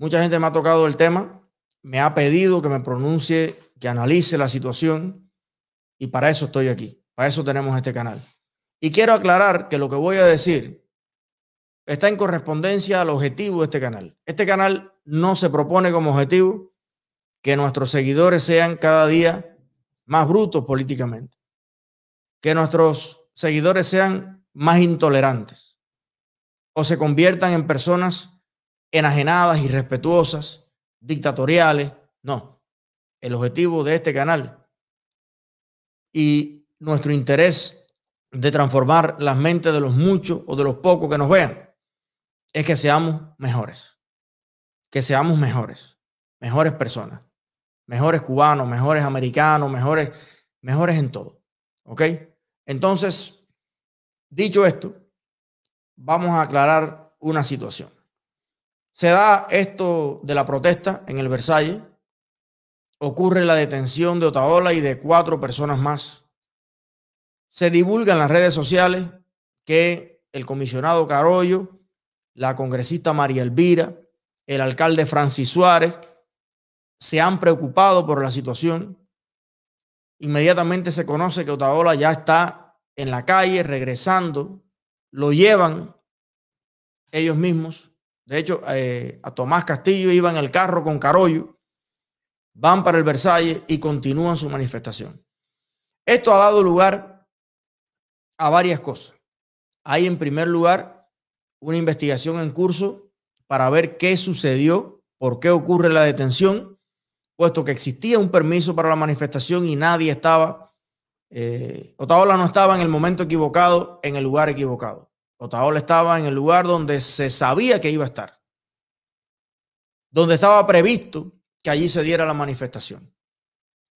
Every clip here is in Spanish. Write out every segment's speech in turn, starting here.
Mucha gente me ha tocado el tema, me ha pedido que me pronuncie, que analice la situación y para eso estoy aquí, para eso tenemos este canal. Y quiero aclarar que lo que voy a decir está en correspondencia al objetivo de este canal. Este canal no se propone como objetivo que nuestros seguidores sean cada día más brutos políticamente, que nuestros seguidores sean más intolerantes o se conviertan en personas enajenadas, irrespetuosas, dictatoriales. No. El objetivo de este canal y nuestro interés de transformar las mentes de los muchos o de los pocos que nos vean es que seamos mejores. Que seamos mejores. Mejores personas. Mejores cubanos, mejores americanos, mejores, mejores en todo. ¿Ok? Entonces, dicho esto, vamos a aclarar una situación. Se da esto de la protesta en el Versalles. Ocurre la detención de Otaola y de cuatro personas más. Se divulga en las redes sociales que el comisionado Carollo, la congresista María Elvira, el alcalde Francis Suárez se han preocupado por la situación. Inmediatamente se conoce que Otaola ya está en la calle regresando. Lo llevan ellos mismos de hecho, eh, a Tomás Castillo iba en el carro con Carollo, van para el Versalles y continúan su manifestación. Esto ha dado lugar a varias cosas. Hay en primer lugar una investigación en curso para ver qué sucedió, por qué ocurre la detención, puesto que existía un permiso para la manifestación y nadie estaba, eh, Otaola no estaba en el momento equivocado, en el lugar equivocado. Otaola estaba en el lugar donde se sabía que iba a estar, donde estaba previsto que allí se diera la manifestación.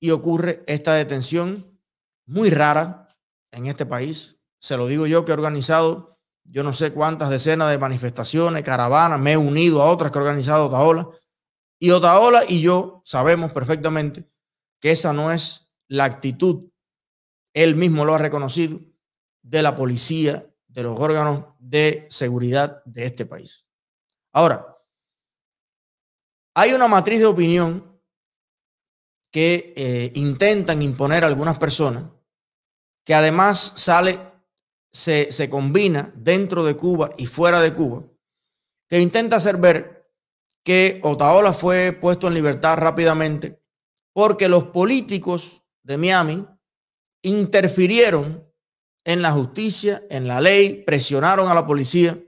Y ocurre esta detención muy rara en este país. Se lo digo yo que he organizado yo no sé cuántas decenas de manifestaciones, caravanas, me he unido a otras que ha organizado Otaola. Y Otaola y yo sabemos perfectamente que esa no es la actitud, él mismo lo ha reconocido, de la policía de los órganos de seguridad de este país. Ahora, hay una matriz de opinión que eh, intentan imponer algunas personas, que además sale, se, se combina dentro de Cuba y fuera de Cuba, que intenta hacer ver que Otaola fue puesto en libertad rápidamente porque los políticos de Miami interfirieron en la justicia, en la ley, presionaron a la policía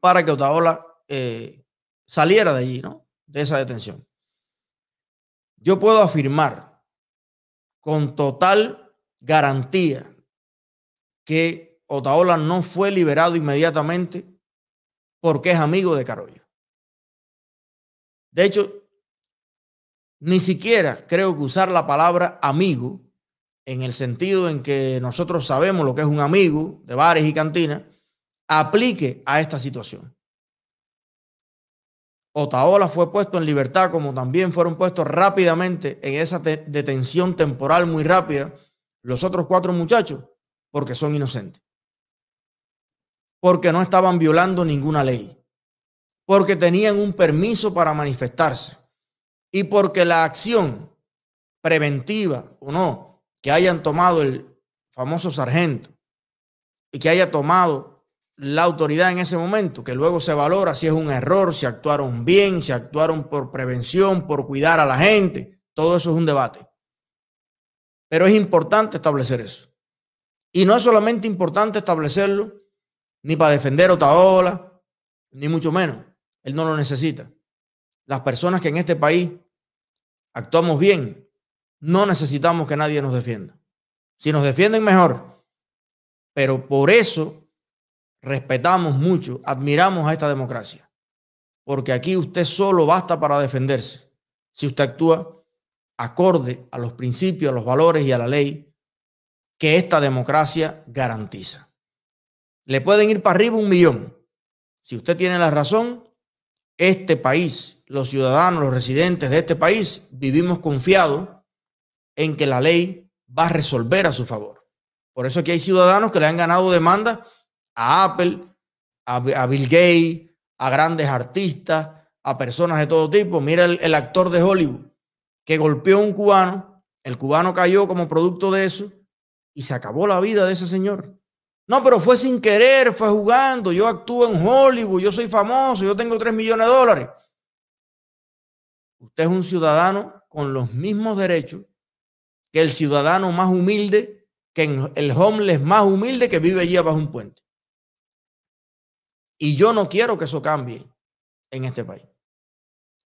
para que Otaola eh, saliera de allí, ¿no? De esa detención. Yo puedo afirmar con total garantía que Otaola no fue liberado inmediatamente porque es amigo de Carollo. De hecho, ni siquiera creo que usar la palabra amigo en el sentido en que nosotros sabemos lo que es un amigo de bares y cantinas, aplique a esta situación. Otaola fue puesto en libertad, como también fueron puestos rápidamente en esa detención temporal muy rápida los otros cuatro muchachos, porque son inocentes. Porque no estaban violando ninguna ley. Porque tenían un permiso para manifestarse. Y porque la acción preventiva o no que hayan tomado el famoso sargento y que haya tomado la autoridad en ese momento, que luego se valora si es un error, si actuaron bien, si actuaron por prevención, por cuidar a la gente, todo eso es un debate. Pero es importante establecer eso. Y no es solamente importante establecerlo ni para defender otra ola, ni mucho menos. Él no lo necesita. Las personas que en este país actuamos bien, no necesitamos que nadie nos defienda. Si nos defienden, mejor. Pero por eso respetamos mucho, admiramos a esta democracia. Porque aquí usted solo basta para defenderse. Si usted actúa acorde a los principios, a los valores y a la ley que esta democracia garantiza. Le pueden ir para arriba un millón. Si usted tiene la razón, este país, los ciudadanos, los residentes de este país, vivimos confiados en que la ley va a resolver a su favor. Por eso aquí hay ciudadanos que le han ganado demanda a Apple, a, Bill Gates, a grandes artistas, a personas de todo tipo. Mira el, el actor de Hollywood que golpeó a un cubano, el cubano cayó como producto de eso y se acabó la vida de ese señor. No, pero fue sin querer, fue jugando. Yo actúo en Hollywood, yo soy famoso, yo tengo 3 millones de dólares. Usted es un ciudadano con los mismos derechos que el ciudadano más humilde, que el homeless más humilde que vive allí abajo un puente. Y yo no quiero que eso cambie en este país.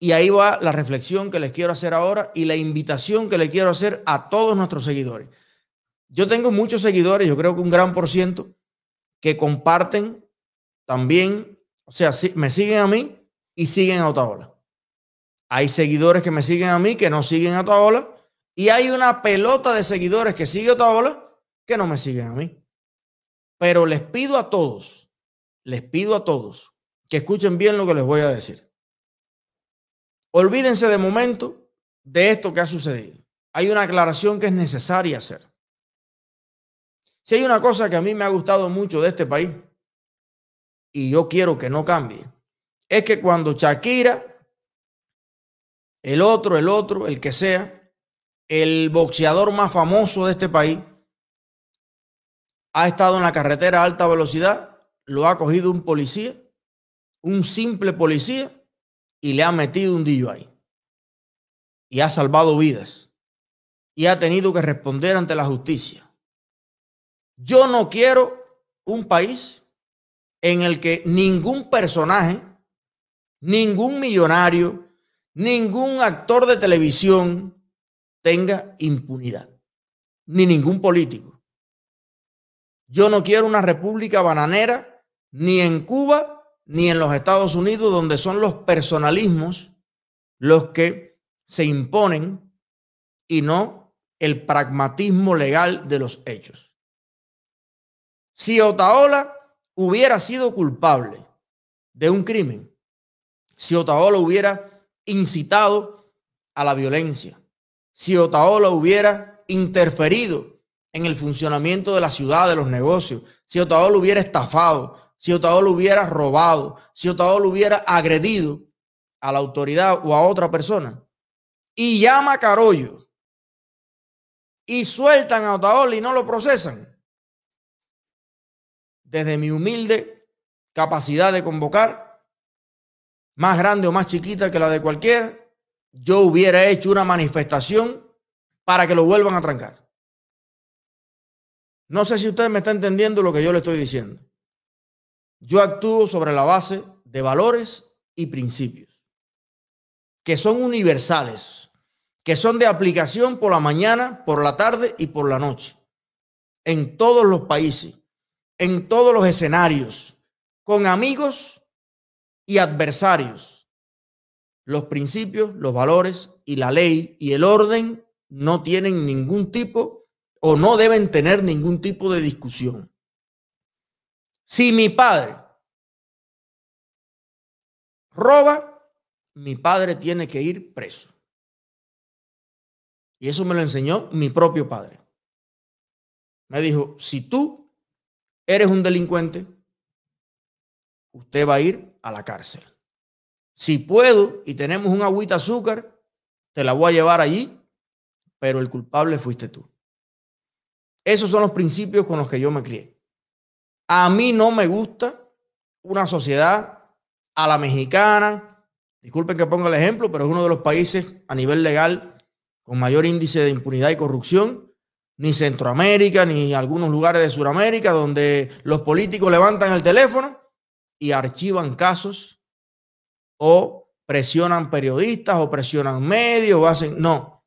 Y ahí va la reflexión que les quiero hacer ahora y la invitación que les quiero hacer a todos nuestros seguidores. Yo tengo muchos seguidores, yo creo que un gran por ciento, que comparten también, o sea, me siguen a mí y siguen a ola. Hay seguidores que me siguen a mí que no siguen a ola. Y hay una pelota de seguidores que sigue otra bola que no me siguen a mí. Pero les pido a todos, les pido a todos que escuchen bien lo que les voy a decir. Olvídense de momento de esto que ha sucedido. Hay una aclaración que es necesaria hacer. Si hay una cosa que a mí me ha gustado mucho de este país y yo quiero que no cambie, es que cuando Shakira, el otro, el otro, el que sea, el boxeador más famoso de este país, ha estado en la carretera a alta velocidad, lo ha cogido un policía, un simple policía, y le ha metido un dillo ahí. Y ha salvado vidas. Y ha tenido que responder ante la justicia. Yo no quiero un país en el que ningún personaje, ningún millonario, ningún actor de televisión, tenga impunidad, ni ningún político. Yo no quiero una república bananera ni en Cuba ni en los Estados Unidos, donde son los personalismos los que se imponen y no el pragmatismo legal de los hechos. Si Otaola hubiera sido culpable de un crimen, si Otaola hubiera incitado a la violencia, si Otaola hubiera interferido en el funcionamiento de la ciudad, de los negocios, si Otaola hubiera estafado, si Otaola hubiera robado, si Otaola hubiera agredido a la autoridad o a otra persona, y llama a Carollo y sueltan a Otaola y no lo procesan. Desde mi humilde capacidad de convocar, más grande o más chiquita que la de cualquiera, yo hubiera hecho una manifestación para que lo vuelvan a trancar. No sé si usted me está entendiendo lo que yo le estoy diciendo. Yo actúo sobre la base de valores y principios que son universales, que son de aplicación por la mañana, por la tarde y por la noche, en todos los países, en todos los escenarios, con amigos y adversarios los principios, los valores y la ley y el orden no tienen ningún tipo o no deben tener ningún tipo de discusión. Si mi padre roba, mi padre tiene que ir preso. Y eso me lo enseñó mi propio padre. Me dijo, si tú eres un delincuente, usted va a ir a la cárcel. Si puedo y tenemos un agüita azúcar, te la voy a llevar allí, pero el culpable fuiste tú. Esos son los principios con los que yo me crié. A mí no me gusta una sociedad a la mexicana. Disculpen que ponga el ejemplo, pero es uno de los países a nivel legal con mayor índice de impunidad y corrupción. Ni Centroamérica, ni algunos lugares de Sudamérica, donde los políticos levantan el teléfono y archivan casos o presionan periodistas o presionan medios o hacen... No,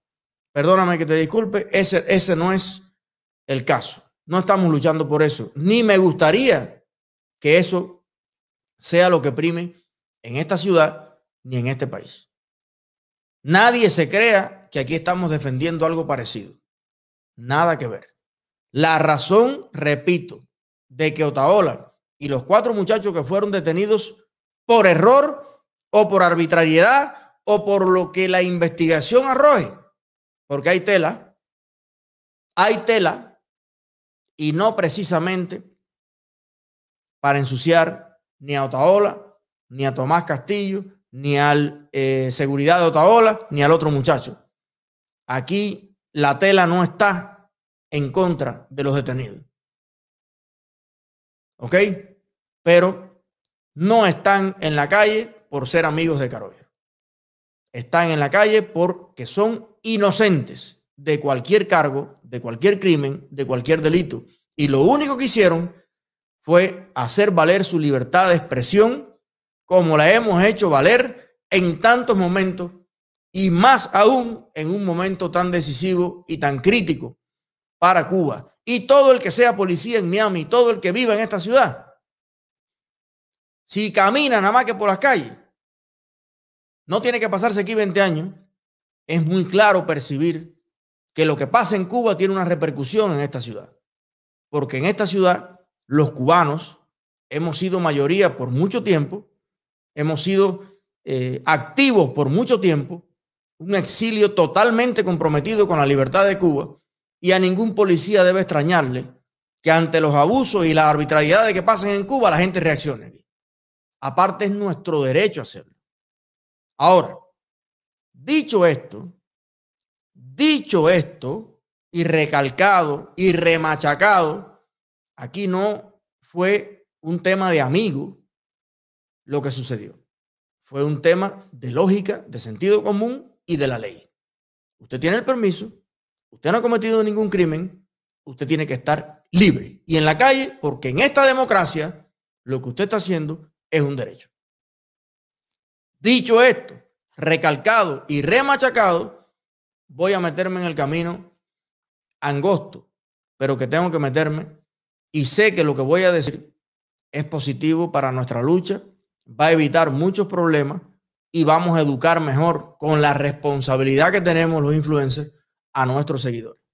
perdóname que te disculpe, ese, ese no es el caso. No estamos luchando por eso. Ni me gustaría que eso sea lo que prime en esta ciudad ni en este país. Nadie se crea que aquí estamos defendiendo algo parecido. Nada que ver. La razón, repito, de que Otaola y los cuatro muchachos que fueron detenidos por error o por arbitrariedad o por lo que la investigación arroje, porque hay tela, hay tela y no precisamente para ensuciar ni a Otaola, ni a Tomás Castillo, ni al eh, seguridad de Otaola, ni al otro muchacho. Aquí la tela no está en contra de los detenidos. ¿Ok? Pero no están en la calle por ser amigos de Carolla. Están en la calle porque son inocentes de cualquier cargo, de cualquier crimen, de cualquier delito. Y lo único que hicieron fue hacer valer su libertad de expresión como la hemos hecho valer en tantos momentos y más aún en un momento tan decisivo y tan crítico para Cuba. Y todo el que sea policía en Miami, todo el que viva en esta ciudad, si camina nada más que por las calles, no tiene que pasarse aquí 20 años. Es muy claro percibir que lo que pasa en Cuba tiene una repercusión en esta ciudad. Porque en esta ciudad los cubanos hemos sido mayoría por mucho tiempo, hemos sido eh, activos por mucho tiempo, un exilio totalmente comprometido con la libertad de Cuba y a ningún policía debe extrañarle que ante los abusos y la arbitrariedad que pasen en Cuba la gente reaccione. Aparte es nuestro derecho hacerlo. Ahora, dicho esto, dicho esto, y recalcado y remachacado, aquí no fue un tema de amigo lo que sucedió. Fue un tema de lógica, de sentido común y de la ley. Usted tiene el permiso, usted no ha cometido ningún crimen, usted tiene que estar libre y en la calle, porque en esta democracia lo que usted está haciendo es un derecho. Dicho esto, recalcado y remachacado, voy a meterme en el camino angosto, pero que tengo que meterme y sé que lo que voy a decir es positivo para nuestra lucha, va a evitar muchos problemas y vamos a educar mejor con la responsabilidad que tenemos los influencers a nuestros seguidores.